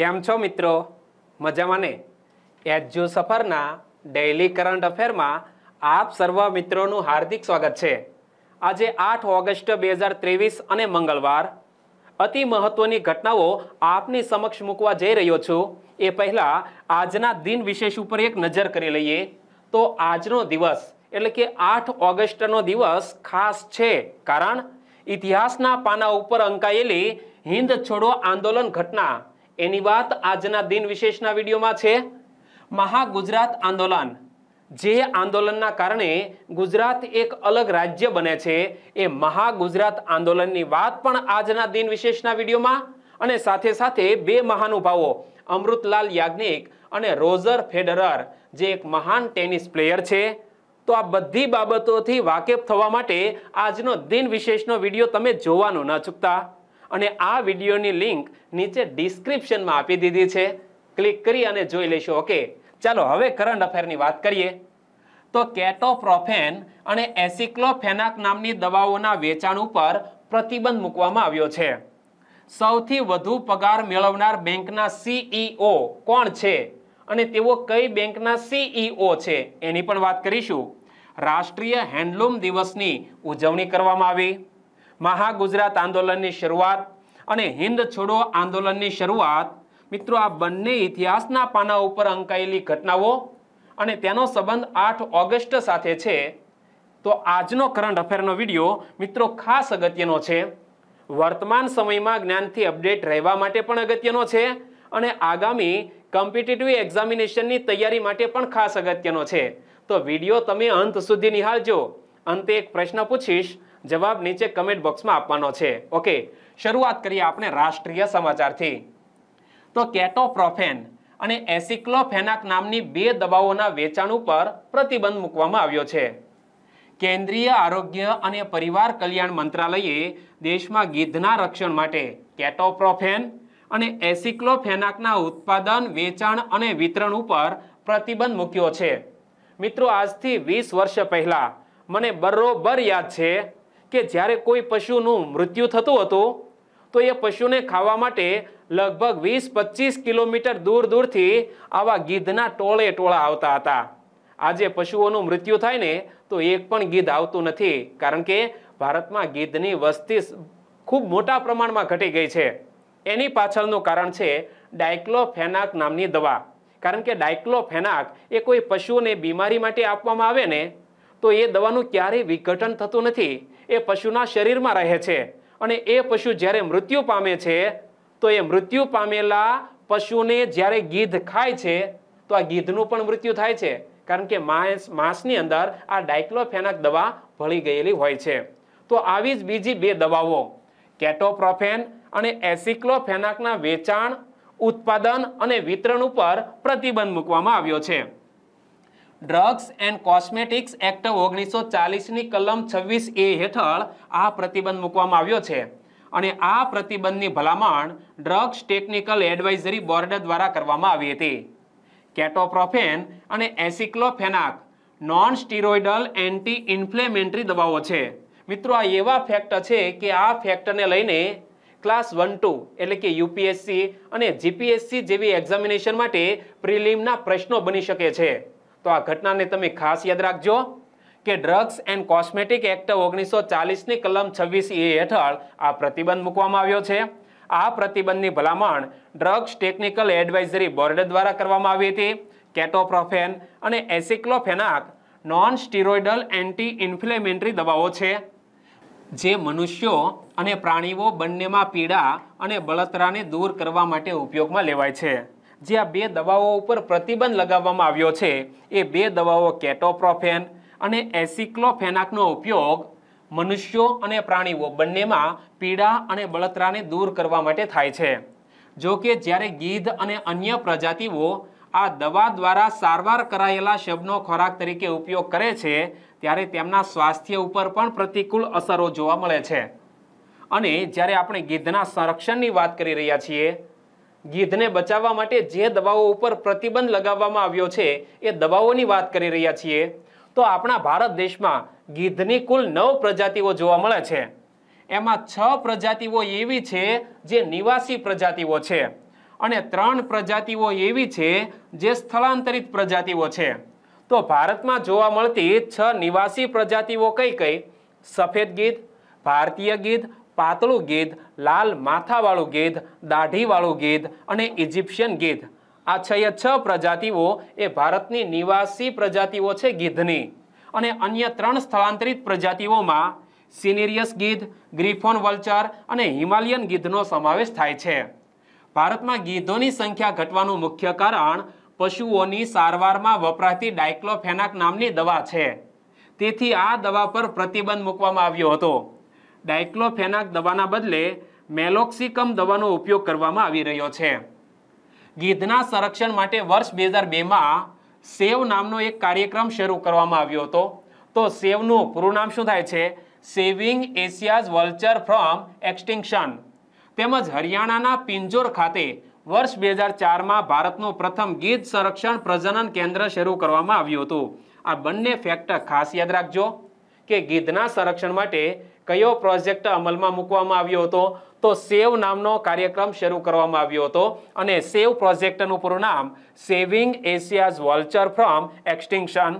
કેમ છો મિત્રો મજામાં ને એજ્યુ સફરના ડેઇલી કરંટ અફેરમાં આપ સર્વ મિત્રોનું હાર્દિક સ્વાગત છે આજે આઠ ઓગસ્ટ બે હજાર ત્રેવીસ અને મંગળવાર અતિ મહત્વની ઘટનાઓ આપની સમક્ષ મૂકવા જઈ રહ્યો છું એ પહેલાં આજના દિન વિશેષ ઉપર એક નજર કરી લઈએ તો આજનો દિવસ એટલે કે આઠ ઓગસ્ટનો દિવસ ખાસ છે કારણ ઇતિહાસના પાના ઉપર અંકાયેલી હિંદ છોડો આંદોલન ઘટના એની વાત આજના દિન વિશેષના વિડીયોમાં છે મહાગુજરાત આંદોલન જે આંદોલનના કારણે ગુજરાત એક અલગ રાજ્ય બને છે એ મહાગુજરાત આંદોલનની વાત પણ આજના દિન વિશેષના વિડીયોમાં અને સાથે સાથે બે મહાનુભાવો અમૃતલાલ યાજ્ઞિક અને રોઝર ફેડરર જે એક મહાન ટેનિસ પ્લેયર છે તો આ બધી બાબતોથી વાકેફ થવા માટે આજનો દિન વિશેષનો વિડીયો તમે જોવાનો ન ચૂકતા અને આ વિડીયોની લિંક નીચે ડિસ્ક્રિપ્શનમાં આપી દીધી છે ક્લિક કરી અને જોઈ લઈશું ઓકે ચાલો હવે કરંટ અફેરની વાત કરીએ તો કેટોપ્રોફેન અને એસિક્લોફેનાક નામની દવાઓના વેચાણ ઉપર પ્રતિબંધ મૂકવામાં આવ્યો છે સૌથી વધુ પગાર મેળવનાર બેંકના સીઈઓ e કોણ છે અને તેઓ કઈ બેંકના સીઈઓ e છે એની પણ વાત કરીશું રાષ્ટ્રીય હેન્ડલૂમ દિવસની ઉજવણી કરવામાં આવી મહાગુજરાત આંદોલનની શરૂઆત અને હિન્દ છોડો આંદોલનની શરૂઆત મિત્રો આ બંને ઇતિહાસના પાના ઉપર અંકાયેલી ઘટનાઓ અને તેનો સંબંધ આઠ ઓગસ્ટ સાથે છે તો આજનો કરંટ અફેરનો વિડીયો મિત્રો ખાસ અગત્યનો છે વર્તમાન સમયમાં જ્ઞાનથી અપડેટ રહેવા માટે પણ અગત્યનો છે અને આગામી કોમ્પિટિટિવ એક્ઝામિનેશનની તૈયારી માટે પણ ખાસ અગત્યનો છે તો વિડીયો તમે અંત સુધી નિહાળજો અંતે એક પ્રશ્ન પૂછીશ જવાબ નીચે કમેન્ટ બોક્સમાં આપવાનો છે ઓકે શરૂઆત કરીએ આપણે રાષ્ટ્રીય સમાચારથી તો કેટોપ્રોફેન અને એસિક્લોફેનાક નામની બે દવાઓના વેચાણ ઉપર પ્રતિબંધ મૂકવામાં આવ્યો છે કેન્દ્રીય આરોગ્ય અને પરિવાર કલ્યાણ મંત્રાલયે દેશમાં ગીધના રક્ષણ માટે કેટોપ્રોફેન અને એસિક્લોફેનાકના ઉત્પાદન વેચાણ અને વિતરણ ઉપર પ્રતિબંધ મૂક્યો છે મિત્રો આજથી વીસ વર્ષ પહેલાં મને બરોબર યાદ છે કે જ્યારે કોઈ પશુનું મૃત્યુ થતું હતું તો એ પશુને ખાવા માટે લગભગ વીસ પચીસ કિલોમીટર દૂર દૂરથી આવા ગીધના ટોળે ટોળા આવતા હતા આજે પશુઓનું મૃત્યુ થાય ને તો એક પણ ગીધ આવતું નથી કારણ કે ભારતમાં ગીધની વસ્તી ખૂબ મોટા પ્રમાણમાં ઘટી ગઈ છે એની પાછળનું કારણ છે ડાયક્લોફેનાક નામની દવા કારણ કે ડાયક્લોફેનાક એ કોઈ પશુઓને બીમારી માટે આપવામાં આવે ને તો એ દવાનું ક્યારેય વિઘટન થતું નથી એ પશુના શરીરમાં રહે છે અને એ પશુ જ્યારે મૃત્યુ પામે છે તો એ મૃત્યુ પામેલા પશુને જ્યારે ગીધ ખાય છે તો આ ગીધનું પણ મૃત્યુ થાય છે કારણ કે માંસ માંસની અંદર આ ડાયક્લોફેનાક દવા ભળી ગયેલી હોય છે તો આવી જ બીજી બે દવાઓ કેટોપ્રોફેન અને એસિક્લોફેનાકના વેચાણ ઉત્પાદન અને વિતરણ ઉપર પ્રતિબંધ મૂકવામાં આવ્યો છે ડ્રગ્સ એન્ડ કોસ્મેટિક્સ એક્ટ ઓગણીસો ચાલીસની કલમ છવ્વીસ એ હેઠળ આ પ્રતિબંધ મૂકવામાં આવ્યો છે અને આ પ્રતિબંધની ભલામણ ડ્રગ્સ ટેકનિકલ એડવાઇઝરી બોર્ડ દ્વારા કરવામાં આવી હતી કેટોપ્રોફેન અને aceclofenac non steroidal anti inflammatory દવાઓ છે મિત્રો આ એવા ફેક્ટ છે કે આ ફેક્ટને લઈને ક્લાસ વન ટુ એટલે કે યુપીએસસી અને જીપીએસસી જેવી એક્ઝામિનેશન માટે પ્રિલિમના પ્રશ્નો બની શકે છે તો આ ઘટનાને તમે ખાસ યાદ રાખજો કે ડ્રગ્સ એન્ડ કોસ્મેટિક એક્ટ ઓગણીસો ચાલીસની કલમ છવ્વીસ એ હેઠળ આ પ્રતિબંધ મૂકવામાં આવ્યો છે આ પ્રતિબંધની ભલામણ ડ્રગ્સ ટેકનિકલ એડવાઇઝરી બોર્ડ દ્વારા કરવામાં આવી હતી કેટોપ્રોફેન અને aceclofenac non steroidal anti inflammatory દવાઓ છે જે મનુષ્યો અને પ્રાણીઓ બંનેમાં પીડા અને બળતરાને દૂર કરવા માટે ઉપયોગમાં લેવાય છે જે આ બે દવાઓ ઉપર પ્રતિબંધ લગાવવામાં આવ્યો છે એ બે દવાઓ કેટોપ્રોફેન અને એસિક્લોફેનાકનો ઉપયોગ મનુષ્યો અને પ્રાણીઓ બંનેમાં પીડા અને બળતરાને દૂર કરવા માટે થાય છે જો કે જ્યારે ગીધ અને અન્ય પ્રજાતિઓ આ દવા દ્વારા સારવાર કરાયેલા શબનો ખોરાક તરીકે ઉપયોગ કરે છે ત્યારે તેમના સ્વાસ્થ્ય ઉપર પણ પ્રતિકૂળ અસરો જોવા મળે છે અને જ્યારે આપણે ગીધના સંરક્ષણની વાત કરી રહ્યા છીએ ગીધને બચાવવા માટે જે દવાઓ ઉપર પ્રતિબંધ લગાવવામાં આવ્યો છે એ દવાઓની વાત કરી રહ્યા છીએ તો આપણા ભારત દેશમાં ગીધની કુલ નવ પ્રજાતિઓ જોવા મળે છે એમાં છ પ્રજાતિઓ એવી છે જે નિવાસી પ્રજાતિઓ છે અને ત્રણ પ્રજાતિઓ એવી છે જે સ્થળાંતરિત પ્રજાતિઓ છે તો ભારતમાં જોવા મળતી છ નિવાસી પ્રજાતિઓ કઈ કઈ સફેદ ગીધ ભારતીય ગીધ પાતળું ગીધ લાલ માથાવાળું ગીધ દાઢીવાળું ગીધ અને ઇજિપ્શિયન ગીધ આ છ છ પ્રજાતિઓ એ ભારતની નિવાસી પ્રજાતિઓ છે ગીધની અને અન્ય ત્રણ સ્થળાંતરિત પ્રજાતિઓમાં સિનેરિયસ ગીધ ગ્રીફોન વલ્ચાર અને હિમાલયન ગીધનો સમાવેશ થાય છે ભારતમાં ગીધોની સંખ્યા ઘટવાનું મુખ્ય કારણ પશુઓની સારવારમાં વપરાતી ડાયક્લોફેનાક નામની દવા છે તેથી આ દવા પર પ્રતિબંધ મૂકવામાં આવ્યો હતો ડાયક્લોફેનાક દવાના બદલે મેલોક્સિકમ દવાનો ઉપયોગ કરવામાં આવી રહ્યો છે ગીધના સંરક્ષણ માટે વર્ષ બે હજાર બેમાં સેવ નામનો એક કાર્યક્રમ શરૂ કરવામાં આવ્યો હતો તો સેવનું પૂરું નામ શું થાય છે saving Asia's vulture from extinction તેમજ હરિયાણાના પિંજોર ખાતે વર્ષ બે હજાર ચારમાં ભારતનું પ્રથમ ગીધ સંરક્ષણ પ્રજનન કેન્દ્ર શરૂ કરવામાં આવ્યું હતું આ બંને ફેક્ટર ખાસ યાદ રાખજો કે ગીધના સંરક્ષણ માટે કયો પ્રોજેક્ટ અમલમાં મૂકવામાં આવ્યો હતો તો સેવ નામનો કાર્યક્રમ શરૂ કરવામાં આવ્યો હતો અને સેવ પ્રોજેક્ટનું પૂરું નામ saving Asia's vulture from extinction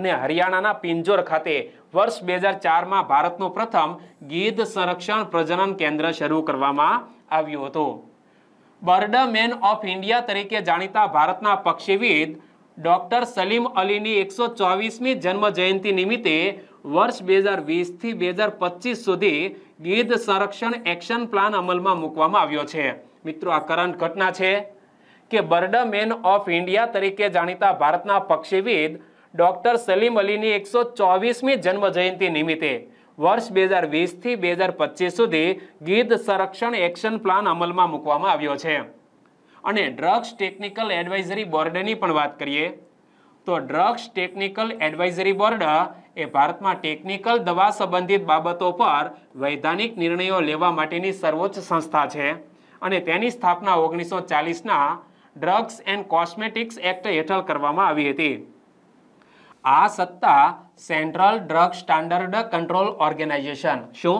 અને હરિયાણાના પિંજોર ખાતે વર્ષ બે હજાર ચારમાં ભારતનું પ્રથમ ગીધ સંરક્ષણ પ્રજનન કેન્દ્ર શરૂ કરવામાં આવ્યું હતું બર્ડ મેન ઓફ ઇન્ડિયા તરીકે જાણીતા ભારતના પક્ષીવિદ ડોક્ટર સલીમ અલીની એકસો ચોવીસમી જન્મ જયંતિ નિમિત્તે વર્ષ બે હજાર વીસથી બે હજાર પચીસ સુધી ગીધ સંરક્ષણ એક્શન પ્લાન અમલમાં મૂકવામાં આવ્યો છે મિત્રો આ કરંટ ઘટના છે કે બર્ડ મેન ઓફ ઇન્ડિયા તરીકે જાણીતા ભારતના પક્ષીવિદ ડૉક્ટર સલીમ અલીની એકસો ચોવીસમી જન્મ જયંતિ નિમિત્તે વર્ષ બે હજાર વીસથી બે હજાર પચીસ સુધી ગીધ સંરક્ષણ એક્શન પ્લાન અમલમાં મૂકવામાં આવ્યો છે અને ડ્રગ્સ ટેકનિકલ એડવાઇઝરી બોર્ડની પણ વાત કરીએ તો ડ્રગ્સ ટેકનિકલ એડવાઇઝરી બોર્ડ એ ભારતમાં ટેકનિકલ દવા સંબંધિત બાબતો પર વૈધાનિક નિર્ણયો લેવા માટેની સર્વોચ્ચ સંસ્થા છે અને તેની સ્થાપના ઓગણીસો ચાલીસના ડ્રગ્સ એન્ડ કોસ્મેટિક્સ એક્ટ હેઠળ કરવામાં આવી હતી આ સત્તા central drug standard control organisation શું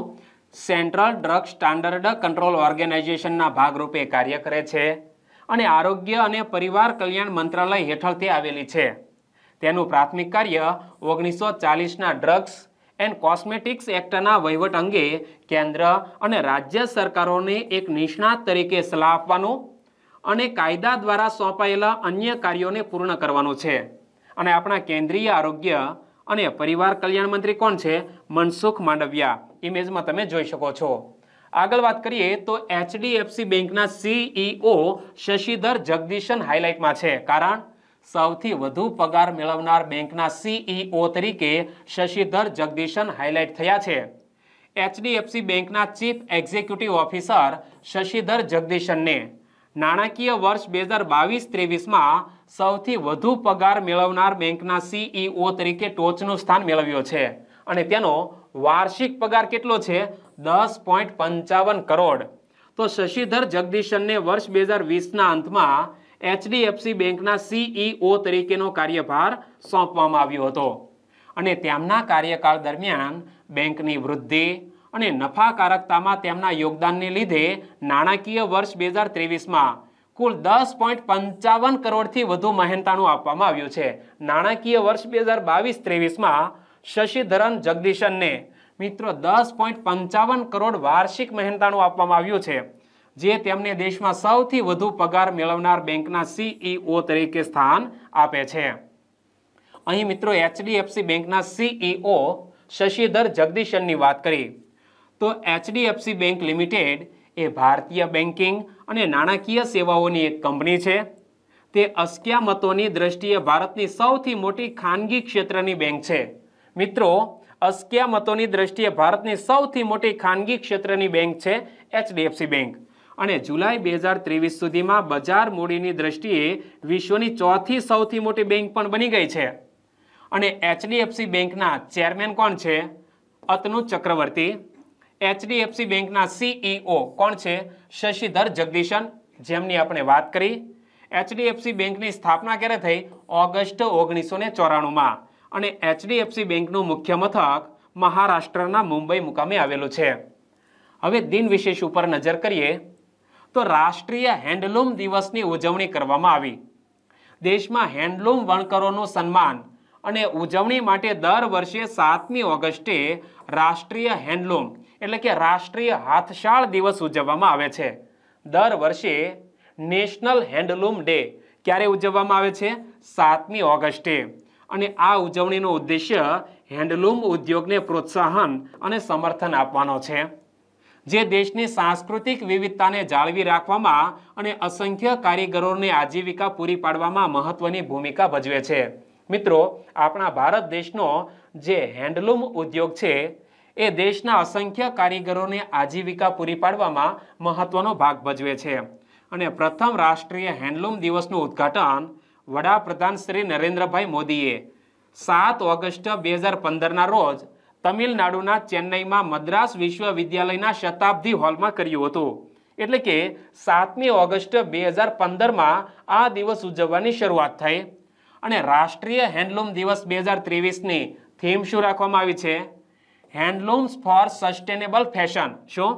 સેન્ટ્રલ ડ્રગ સ્ટાન્ડર્ડ કંટ્રોલ ઓર્ગેનાઇઝેશનના ભાગરૂપે કાર્ય કરે છે અને આરોગ્ય અને પરિવાર કલ્યાણ મંત્રાલય હેઠળથી આવેલી છે તેનું પ્રાથમિક કાર્ય ઓગણીસો ચાલીસના ડ્રગ્સ એન્ડ કોસ્મેટિક્સ એક્ટના વહીવટ અંગે કેન્દ્ર અને રાજ્ય સરકારોને એક નિષ્ણાત તરીકે સલાહ આપવાનો અને કાયદા દ્વારા સોંપાયેલા અન્ય કાર્યોને પૂર્ણ કરવાનો છે અને આપણા કેન્દ્રીય આરોગ્ય અને પરિવાર કલ્યાણ મંત્રી કોણ છે મનસુખ માંડવિયા ઇમેજમાં તમે જોઈ શકો છો આગળ વાત કરીએ તો એચડીએફસી બેંકના સીઈઓ શશીધર જગદીશન હાઇલાઇટમાં છે કારણ સૌથી વધુ પગાર મેળવનાર બેંકના સીઈઓ e તરીકે શશિધર જગદીશન હાઇલાઇટ થયા છે એચડીએફસી બેંકના ચીફ એક્ઝિક્યુટિવ ઓફિસર શશિધર જગદીશનને નાણાકીય વર્ષ બે હજાર બાવીસ ત્રેવીસમાં સૌથી વધુ પગાર મેળવનાર બેંકના સીઈઓ e તરીકે ટોચનું સ્થાન મેળવ્યો છે અને તેનો વાર્ષિક પગાર કેટલો છે દસ પોઈન્ટ પંચાવન કરોડ તો શશિધર જગદીશનને વર્ષ બે હજાર વીસના અંતમાં એચડીએફસી બેંકના સીઈઓ તરીકેનો કાર્યભાર સોંપવામાં આવ્યો હતો અને તેમના કાર્યકાળ દરમિયાન બેંકની વૃદ્ધિ અને નફાકારકતામાં તેમના યોગદાનને લીધે નાણાકીય વર્ષ બે હજાર ત્રેવીસમાં કુલ દસ પોઈન્ટ પંચાવન કરોડથી વધુ મહેનતાણું આપવામાં આવ્યું છે નાણાકીય વર્ષ બે હજાર બાવીસ ત્રેવીસમાં શશિધરન જગદીશનને મિત્રો દસ પોઈન્ટ પંચાવન કરોડ વાર્ષિક મહેનતાણું આપવામાં આવ્યું છે જે તેમને દેશમાં સૌથી વધુ પગાર મેળવનાર બેંકના સીઈઓ e તરીકે સ્થાન આપે છે અહીં મિત્રો એચડીએફસી બેંકના સીઈઓ e શશીધર જગદીશનની વાત કરી તો એચડીએફસી બેંક લિમિટેડ એ ભારતીય બેન્કિંગ અને નાણાકીય સેવાઓની એક કંપની છે તે અસ્ક્યામતોની દ્રષ્ટિએ ભારતની સૌથી મોટી ખાનગી ક્ષેત્રની બેંક છે મિત્રો અસ્ક્યામતોની દ્રષ્ટિએ ભારતની સૌથી મોટી ખાનગી ક્ષેત્રની બેંક છે એચડીએફસી બેંક અને જુલાઈ બે હજાર ત્રેવીસ સુધીમાં બજાર મૂડીની દ્રષ્ટિએ વિશ્વની ચોથી સૌથી મોટી બેંક પણ બની ગઈ છે અને એચડીએફસી બેંકના ચેરમેન કોણ છે અતનુ ચક્રવર્તી એચડીએફસી બેંકના સીઈઓ કોણ છે શશીધર જગદીશન જેમની આપણે વાત કરી એચડીએફસી બેંકની સ્થાપના ક્યારે થઈ ઓગસ્ટ ઓગણીસો ને ચોરાણુંમાં અને એચડીએફસી બેંકનું મુખ્ય મથક મહારાષ્ટ્રના મુંબઈ મુકામે આવેલું છે હવે દિન વિશેષ ઉપર નજર કરીએ તો રાષ્ટ્રીય હેન્ડલૂમ દિવસની ઉજવણી કરવામાં આવી દેશમાં હેન્ડલૂમ વણકરોનું સન્માન અને ઉજવણી માટે દર વર્ષે સાતમી ઓગસ્ટે રાષ્ટ્રીય હેન્ડલૂમ એટલે કે રાષ્ટ્રીય હાથશાળ દિવસ ઉજવવામાં આવે છે દર વર્ષે નેશનલ હેન્ડલૂમ ડે ક્યારે ઉજવવામાં આવે છે સાતમી ઓગસ્ટે અને આ ઉજવણીનો ઉદ્દેશ્ય હેન્ડલૂમ ઉદ્યોગને પ્રોત્સાહન અને સમર્થન આપવાનો છે જે દેશની સાંસ્કૃતિક વિવિધતાને જાળવી રાખવામાં અને અસંખ્ય કારીગરોને આજીવિકા પૂરી પાડવામાં મહત્વની ભૂમિકા ભજવે છે મિત્રો આપણા ભારત દેશનો જે હેન્ડલૂમ ઉદ્યોગ છે એ દેશના અસંખ્ય કારીગરોને આજીવિકા પૂરી પાડવામાં મહત્વનો ભાગ ભજવે છે અને પ્રથમ રાષ્ટ્રીય હેન્ડલૂમ દિવસનું ઉદ્ઘાટન વડાપ્રધાન શ્રી નરેન્દ્રભાઈ મોદીએ સાત ઓગસ્ટ બે હજાર પંદરના રોજ તમિલનાડુના ચેન્નઈમાં મદ્રાસ વિશ્વવિદ્યાલયના શતાબ્દી હોલમાં કર્યું હતું એટલે કે સાતમી ઓગસ્ટ બે હજાર પંદરમાં આ દિવસ ઉજવવાની શરૂઆત થઈ અને રાષ્ટ્રીય હેન્ડલૂમ દિવસ બે હજાર ત્રેવીસની થીમ શું રાખવામાં આવી છે હેન્ડલૂમ્સ ફોર સસ્ટેનેબલ ફેશન શું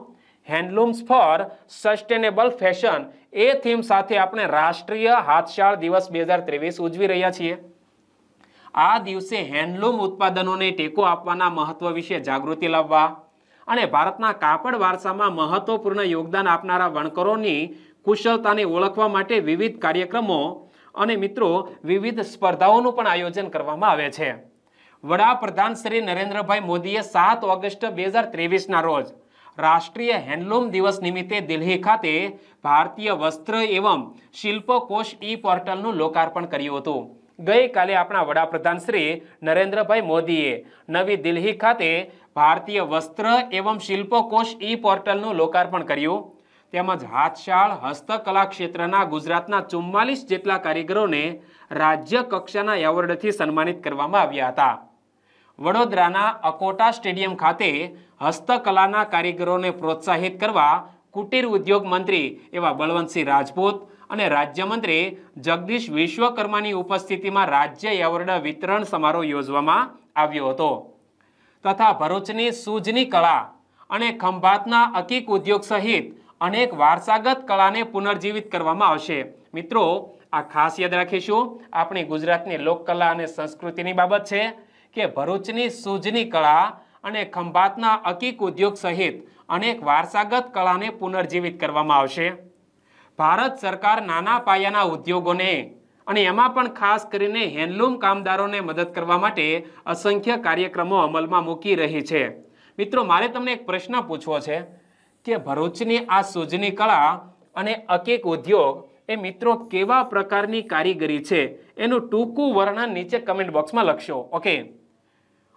હેન્ડલૂમ્સ ફોર સસ્ટેનેબલ ફેશન એ થીમ સાથે આપણે રાષ્ટ્રીય હાથશાળ દિવસ બે હજાર ત્રેવીસ ઉજવી રહ્યા છીએ આ દિવસે હેન્ડલૂમ ઉત્પાદનોને ટેકો આપવાના મહત્વ વિશે જાગૃતિ લાવવા અને ભારતના કાપડ વારસામાં મહત્વપૂર્ણ યોગદાન આપનારા વણકરોની કુશળતાને ઓળખવા માટે વિવિધ કાર્યક્રમો અને મિત્રો વિવિધ સ્પર્ધાઓનું પણ આયોજન કરવામાં આવે છે વડાપ્રધાન શ્રી નરેન્દ્રભાઈ મોદીએ સાત ઓગસ્ટ બે હજાર ત્રેવીસના રોજ રાષ્ટ્રીય હેન્ડલૂમ દિવસ નિમિત્તે દિલ્હી ખાતે ભારતીય વસ્ત્ર એવં શિલ્પકોષ ઈ પોર્ટલનું લોકાર્પણ કર્યું હતું ગઈકાલે આપણા વડાપ્રધાન શ્રી નરેન્દ્રભાઈ મોદીએ નવી દિલ્હી ખાતે ભારતીય વસ્ત્ર એવં શિલ્પકોશ ઈ પોર્ટલનું લોકાર્પણ કર્યું તેમજ હાથશાળ હસ્તકલા ક્ષેત્રના ગુજરાતના ચુમ્માલીસ જેટલા કારીગરોને રાજ્ય કક્ષાના એવોર્ડથી સન્માનિત કરવામાં આવ્યા હતા વડોદરાના અકોટા સ્ટેડિયમ ખાતે હસ્તકલાના કારીગરોને પ્રોત્સાહિત કરવા કુટીર ઉદ્યોગ મંત્રી એવા બળવંતસિંહ રાજપૂત અને રાજ્યમંત્રી જગદીશ વિશ્વકર્માની ઉપસ્થિતિમાં રાજ્ય એવોર્ડ વિતરણ સમારોહ યોજવામાં આવ્યો હતો તથા ભરૂચની સૂજની કળા અને ખંભાતના અકીક ઉદ્યોગ સહિત અનેક વારસાગત કળાને પુનર્જીવિત કરવામાં આવશે મિત્રો આ ખાસ યાદ રાખીશું આપણી ગુજરાતની લોકકલા અને સંસ્કૃતિની બાબત છે કે ભરૂચની સૂજની કળા અને ખંભાતના અકીક ઉદ્યોગ સહિત અનેક વારસાગત કળાને પુનર્જીવિત કરવામાં આવશે ભારત સરકાર નાના પાયાના ઉદ્યોગોને અને એમાં પણ ખાસ કરીને હેન્ડલૂમ કામદારોને મદદ કરવા માટે અસંખ્ય કાર્યક્રમો અમલમાં મૂકી રહી છે મિત્રો મારે તમને એક પ્રશ્ન પૂછવો છે કે ભરૂચની આ સૂજની કળા અને અકેક ઉદ્યોગ એ મિત્રો કેવા પ્રકારની કારીગરી છે એનું ટૂંકું વર્ણન નીચે કમેન્ટ બોક્સમાં લખશો ઓકે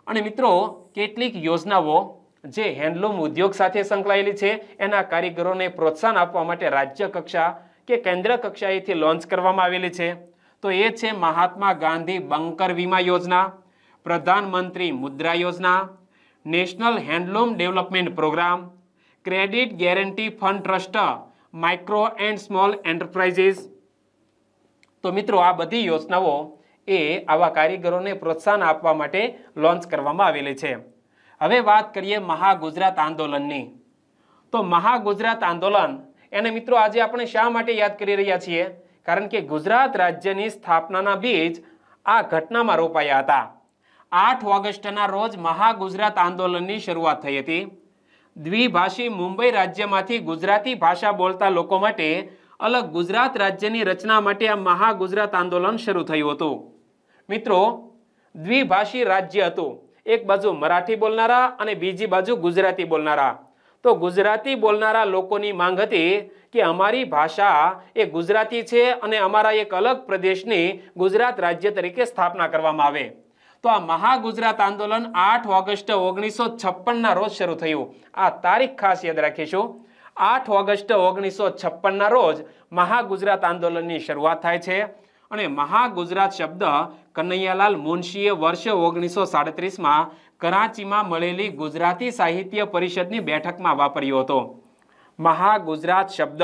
અને મિત્રો કેટલીક યોજનાઓ જે હેન્ડલૂમ ઉદ્યોગ સાથે સંકળાયેલી છે એના કારીગરોને પ્રોત્સાહન આપવા માટે રાજ્ય કક્ષા કે કેન્દ્ર કક્ષાએથી લોન્ચ કરવામાં આવેલી છે તો એ છે મહાત્મા ગાંધી બંકર વીમા યોજના Pradhan Mantri Mudra Yojana national handloom development programme credit guarantee fund trust micro and small enterprises તો મિત્રો આ બધી યોજનાઓ એ આવા કારીગરોને પ્રોત્સાહન આપવા માટે લોન્ચ કરવામાં આવેલી છે હવે વાત કરીએ મહા ગુજરાત આંદોલનની તો મહા ગુજરાત આંદોલન એને મિત્રો આજે આપણે શા માટે યાદ કરી રહ્યા છીએ કારણ કે ગુજરાત રાજ્યની સ્થાપનાના બીજ આ ઘટનામાં રોપાયા હતા આઠ ઓગસ્ટના રોજ મહા ગુજરાત આંદોલનની શરૂઆત થઈ હતી દ્વિભાષી મુંબઈ રાજ્યમાંથી ગુજરાતી ભાષા બોલતા લોકો માટે અલગ ગુજરાત રાજ્યની રચના માટે આ ગુજરાત આંદોલન શરૂ થયું હતું મિત્રો દ્વિભાષી રાજ્ય હતું એક બાજુ મરાઠી બોલનારા અને બીજી બાજુ ગુજરાતી બોલનારા તો ગુજરાતી બોલનારા લોકોની માંગ હતી કે અમારી ભાષા એ ગુજરાતી છે અને અમારા એક અલગ પ્રદેશની ગુજરાત રાજ્ય તરીકે સ્થાપના કરવામાં આવે તો આ મહાગુજરાત આંદોલન આઠ ઓગસ્ટ ઓગણીસો છપ્પનના રોજ શરૂ થયું આ તારીખ ખાસ યાદ રાખીશું આઠ ઓગસ્ટ ઓગણીસો છપ્પનના રોજ મહાગુજરાત આંદોલનની શરૂઆત થાય છે અને મહાગુજરાત શબ્દ કનૈયાલાલ મુનશીએ વર્ષ ઓગણીસો સાડત્રીસમાં કરાંચીમાં મળેલી ગુજરાતી સાહિત્ય પરિષદની બેઠકમાં વાપર્યો હતો મહાગુજરાત શબ્દ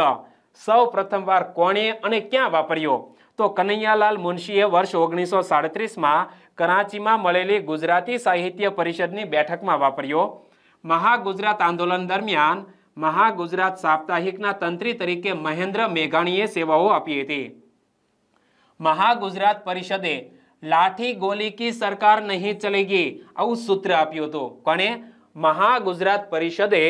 સૌ પ્રથમવાર કોણે અને ક્યાં વાપર્યો તો કનૈયાલાલ મુનશીએ વર્ષ ઓગણીસો સાડત્રીસમાં કરાંચીમાં મળેલી ગુજરાતી સાહિત્ય પરિષદની બેઠકમાં વાપર્યો મહાગુજરાત આંદોલન દરમિયાન મહાગુજરાત સાપ્તાહિકના તંત્રી તરીકે મહેન્દ્ર મેઘાણીએ સેવાઓ આપી હતી મહાગુજરાત પરિષદે લાઠી ગોલી કી સરકાર નહીં ચલેગી આવું સૂત્ર આપ્યું હતું કોણે મહાગુજરાત પરિષદે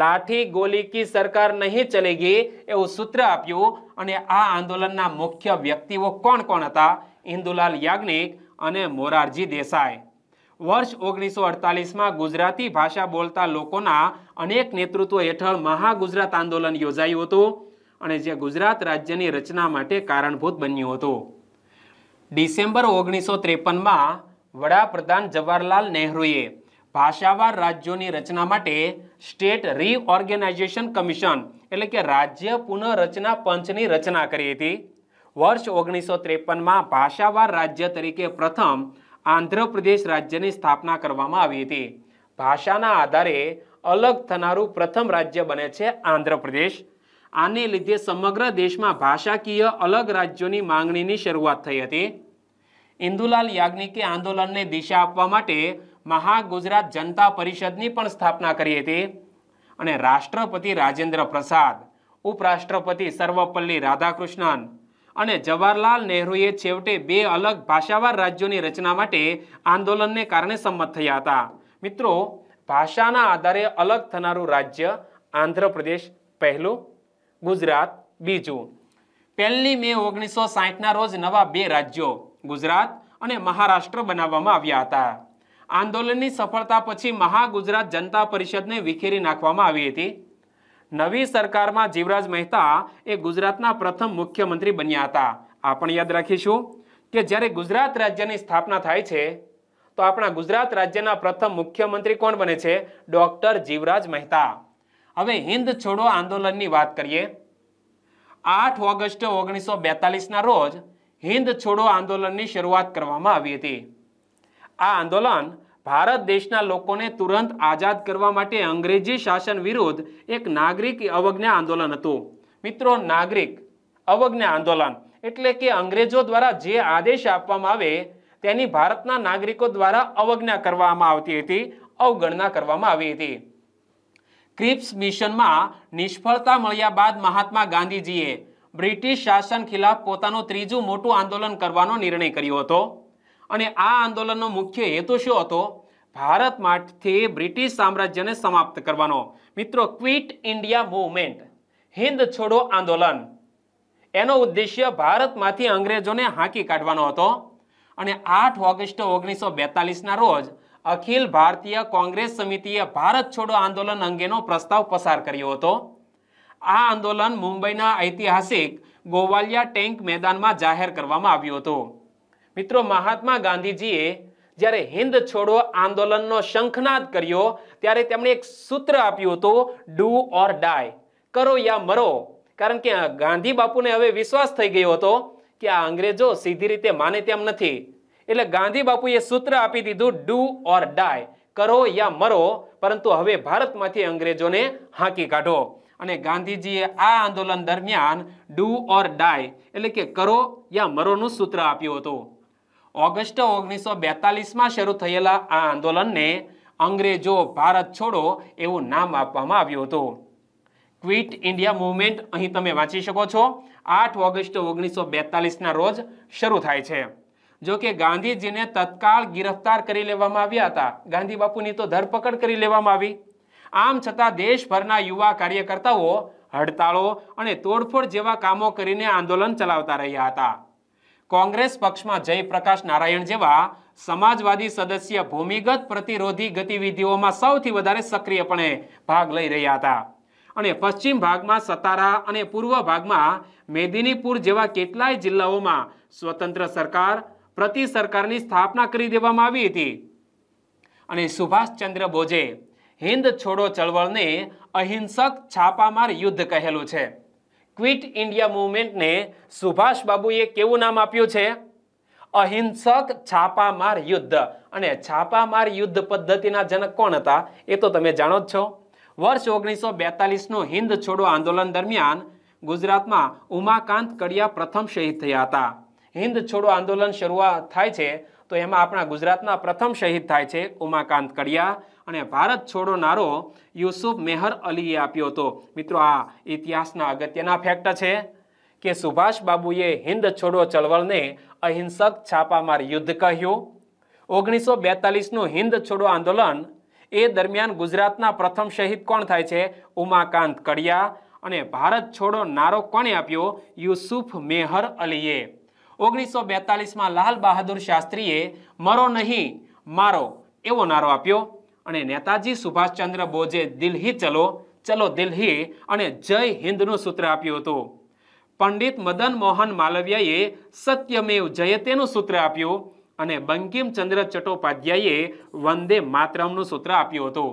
લાઠી ગોલી કી સરકાર નહીં ચલેગી એવું સૂત્ર આપ્યું અને આ આંદોલનના મુખ્ય વ્યક્તિઓ કોણ કોણ હતા ઇન્દુલાલ યાજ્ઞિક અને મોરારજી દેસાઈ વર્ષ ઓગણીસો અડતાલીસમાં ગુજરાતી ભાષા બોલતા લોકોના અનેક નેતૃત્વ હેઠળ મહાગુજરાત આંદોલન યોજાયું હતું અને જે ગુજરાત રાજ્યની રચના માટે કારણભૂત બન્યું હતું ડિસેમ્બર ઓગણીસો ત્રેપનમાં વડાપ્રધાન જવાહરલાલ નેહરુએ ભાષાવાર રાજ્યોની રચના માટે સ્ટેટ રીઓર્ગેનાઇઝેશન કમિશન એટલે કે રાજ્ય પુનઃરચના પંચની રચના કરી હતી વર્ષ ઓગણીસો ત્રેપનમાં ભાષાવાર રાજ્ય તરીકે પ્રથમ આંધ્રપ્રદેશ રાજ્યની સ્થાપના કરવામાં આવી હતી ભાષાના આધારે અલગ થનારું પ્રથમ રાજ્ય બને છે આંધ્રપ્રદેશ આને લીધે સમગ્ર દેશમાં ભાષાકીય અલગ રાજ્યોની માંગણીની શરૂઆત થઈ હતી ઇન્દુલાલ યાજ્ઞિકે આંદોલનને દિશા આપવા માટે મહાગુજરાત જનતા પરિષદની પણ સ્થાપના કરી હતી અને રાષ્ટ્રપતિ રાજેન્દ્ર પ્રસાદ ઉપરાષ્ટ્રપતિ સર્વપલ્લી રાધાકૃષ્ણન અને જવાહરલાલ નહેરુએ છેવટે બે અલગ ભાષાવાર રાજ્યોની રચના માટે આંદોલનને કારણે સંમત થયા હતા મિત્રો ભાષાના આધારે અલગ થનારું રાજ્ય આંધ્રપ્રદેશ પહેલું ગુજરાત બીજું પહેલી મે ઓગણીસો સાહીઠના રોજ નવા બે રાજ્યો ગુજરાત અને મહારાષ્ટ્ર બનાવવામાં આવ્યા હતા આંદોલનની સફળતા પછી મહાગુજરાત જનતા પરિષદને વિખેરી નાખવામાં આવી હતી નવી સરકારમાં જીવરાજ મહેતા એ ગુજરાતના પ્રથમ મુખ્યમંત્રી બન્યા હતા આ પણ યાદ રાખીશું કે જ્યારે ગુજરાત રાજ્યની સ્થાપના થાય છે તો આપણા ગુજરાત રાજ્યના પ્રથમ મુખ્યમંત્રી કોણ બને છે ડૉક્ટર જીવરાજ મહેતા હવે હિન્દ છોડો આંદોલનની વાત કરીએ આઠ ઓગસ્ટ ઓગણીસો બેતાલીસના રોજ હિન્દ છોડો આંદોલનની શરૂઆત કરવામાં આવી હતી આ આંદોલન ભારત દેશના લોકોને તુરંત આઝાદ કરવા માટે અંગ્રેજી શાસન વિરુદ્ધ એક નાગરિક અવજ્ઞા આંદોલન હતું મિત્રો નાગરિક અવજ્ઞા આંદોલન એટલે કે અંગ્રેજો દ્વારા જે આદેશ આપવામાં આવે તેની ભારતના નાગરિકો દ્વારા અવજ્ઞા કરવામાં આવતી હતી અવગણના કરવામાં આવી હતી ક્રિપ્સ મિશનમાં નિષ્ફળતા મળ્યા બાદ મહાત્મા ગાંધીજીએ બ્રિટિશ શાસન ખિલાફ પોતાનું ત્રીજું મોટું આંદોલન કરવાનો નિર્ણય કર્યો હતો અને આ આંદોલનનો મુખ્ય હેતુ શું હતો ભારત ભારતમાંથી બ્રિટિશ સામ્રાજ્યને સમાપ્ત કરવાનો મિત્રો ક્વિટ ઇન્ડિયા મૂવમેન્ટ હિન્દ છોડો આંદોલન એનો ઉદ્દેશ્ય ભારતમાંથી અંગ્રેજોને હાંકી કાઢવાનો હતો અને આઠ ઓગસ્ટ ઓગણીસો બેતાલીસના રોજ અખિલ ભારતીય કોંગ્રેસ સમિતિએ ભારત છોડો આંદોલન અંગેનો પ્રસ્તાવ પસાર કર્યો હતો આ આંદોલન મુંબઈના ઐતિહાસિક ગોવાલિયા ટેન્ક મેદાનમાં જાહેર કરવામાં આવ્યું હતું મિત્રો મહાત્મા ગાંધીજીએ જ્યારે હિન્દ છોડો આંદોલનનો શંખનાદ કર્યો ત્યારે તેમણે એક સૂત્ર આપ્યું હતું ડુ ઓર ડાય કરો યા મરો કારણ કે ગાંધી બાપુને હવે વિશ્વાસ થઈ ગયો હતો કે આ અંગ્રેજો સીધી રીતે માને તેમ નથી એટલે ગાંધી બાપુએ સૂત્ર આપી દીધું ડુ ઓર ડાય કરો યા મરો પરંતુ હવે ભારતમાંથી અંગ્રેજોને હાંકી કાઢો અને ગાંધીજીએ આ આંદોલન દરમિયાન ડુ ઓર ડાય એટલે કે કરો યા મરોનું સૂત્ર આપ્યું હતું ઓગસ્ટ ઓગણીસો બેતાલીસમાં શરૂ થયેલા આ આંદોલનને અંગ્રેજો ભારત છોડો એવું નામ આપવામાં આવ્યું હતું ક્વિટ ઇન્ડિયા મુવમેન્ટ અહીં તમે વાંચી શકો છો આઠ ઓગસ્ટ ઓગણીસો બેતાલીસના રોજ શરૂ થાય છે જો કે ગાંધીજીને તત્કાળ ગિરફ્તાર કરી લેવામાં આવ્યા હતા ગાંધી બાપુની તો ધરપકડ કરી લેવામાં આવી આમ છતાં દેશભરના યુવા કાર્યકર્તાઓ હડતાળો અને તોડફોડ જેવા કામો કરીને આંદોલન ચલાવતા રહ્યા હતા કોંગ્રેસ પક્ષમાં જયપ્રકાશ નારાયણ જેવા સમાજવાદી સદસ્ય ભૂમિગત પ્રતિરોધી ગતિવિધિઓમાં સૌથી વધારે સક્રિયપણે ભાગ લઈ રહ્યા હતા અને પશ્ચિમ ભાગમાં સતારા અને પૂર્વ ભાગમાં મેદિનીપુર જેવા કેટલાય જિલ્લાઓમાં સ્વતંત્ર સરકાર પ્રતિ સરકારની સ્થાપના કરી દેવામાં આવી હતી અને સુભાષચંદ્ર બોઝે હિન્દ છોડો ચળવળને અહિંસક છાપામાર યુદ્ધ કહેલું છે ક્વિટ ઇન્ડિયા મુવમેન્ટને સુભાષબાબુએ કેવું નામ આપ્યું છે અહિંસક છાપામાર યુદ્ધ અને છાપામાર યુદ્ધ પદ્ધતિના જનક કોણ હતા એ તો તમે જાણો જ છો વર્ષ ઓગણીસો બેતાલીસનું હિન્દ છોડો આંદોલન દરમિયાન ગુજરાતમાં ઉમાકાંત કડિયા પ્રથમ શહીદ થયા હતા હિન્દ છોડો આંદોલન શરૂઆત થાય છે તો એમાં આપણા ગુજરાતના પ્રથમ શહીદ થાય છે ઉમાકાંત કડિયા અને ભારત છોડો નારો યુસુફ મેહર અલીએ આપ્યો હતો મિત્રો આ ઇતિહાસના અગત્યના ફેક્ટ છે કે સુભાષ બાબુએ હિન્દ છોડો ચળવળને અહિંસક છાપામાર યુદ્ધ કહ્યું ઓગણીસો બેતાલીસનું હિન્દ છોડો આંદોલન એ દરમિયાન ગુજરાતના પ્રથમ શહીદ કોણ થાય છે ઉમાકાંત કડિયા અને ભારત છોડો નારો કોણે આપ્યો યુસુફ મેહર અલીએ ઓગણીસો બેતાલીસમાં લાલ બહાદુર શાસ્ત્રીએ મરો નહીં મારો એવો નારો આપ્યો અને નેતાજી સુભાષચંદ્ર બોઝે દિલ્હી ચલો ચલો દિલ્હી અને જય હિન્દનું સૂત્ર આપ્યું હતું પંડિત મદન મોહન માલવ્યાએ સત્યમેવ જયતેનું સૂત્ર આપ્યું અને બંકિમચંદ્ર ચટ્ટોપાધ્યાયે વંદે માતરમનું સૂત્ર આપ્યું હતું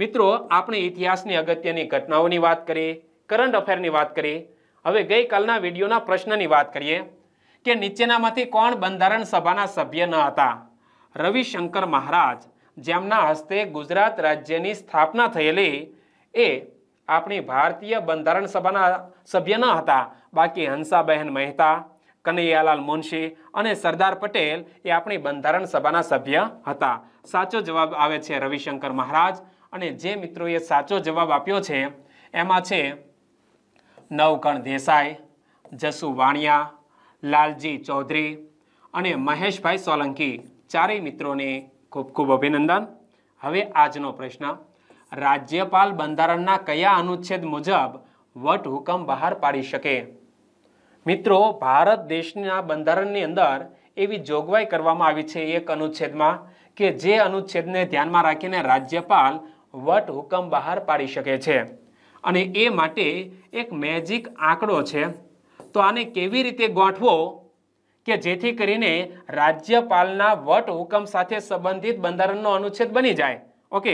મિત્રો આપણે ઇતિહાસની અગત્યની ઘટનાઓની વાત કરીએ કરંટ અફેરની વાત કરીએ હવે ગઈકાલના વિડીયોના પ્રશ્નની વાત કરીએ કે નીચેનામાંથી કોણ બંધારણ સભાના સભ્ય ન હતા રવિશંકર મહારાજ જેમના હસ્તે ગુજરાત રાજ્યની સ્થાપના થયેલી એ આપણી ભારતીય બંધારણ સભાના સભ્ય ન હતા બાકી હંસાબહેન મહેતા કનૈયાલાલ મુનશી અને સરદાર પટેલ એ આપણી બંધારણ સભાના સભ્ય હતા સાચો જવાબ આવે છે રવિશંકર મહારાજ અને જે મિત્રોએ સાચો જવાબ આપ્યો છે એમાં છે નવકણ દેસાઈ જસુ વાણિયા લાલજી ચૌધરી અને મહેશભાઈ સોલંકી ચારેય મિત્રોને ખૂબ ખૂબ અભિનંદન હવે આજનો પ્રશ્ન રાજ્યપાલ બંધારણના કયા અનુચ્છેદ મુજબ વટ હુકમ બહાર પાડી શકે મિત્રો ભારત દેશના બંધારણની અંદર એવી જોગવાઈ કરવામાં આવી છે એક અનુચ્છેદમાં કે જે અનુચ્છેદને ધ્યાનમાં રાખીને રાજ્યપાલ વટ હુકમ બહાર પાડી શકે છે અને એ માટે એક મેજિક આંકડો છે તો આને કેવી રીતે ગોઠવો કે જેથી કરીને રાજ્યપાલના વટ હુકમ સાથે સંબંધિત બંધારણનો અનુચ્છેદ બની જાય ઓકે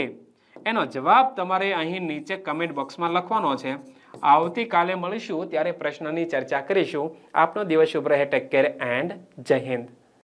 એનો જવાબ તમારે અહીં નીચે કમેન્ટ બોક્સમાં લખવાનો છે આવતીકાલે મળીશું ત્યારે પ્રશ્નની ચર્ચા કરીશું આપનો દિવસ શુભ રહે ટેક કેર એન્ડ જય હિન્દ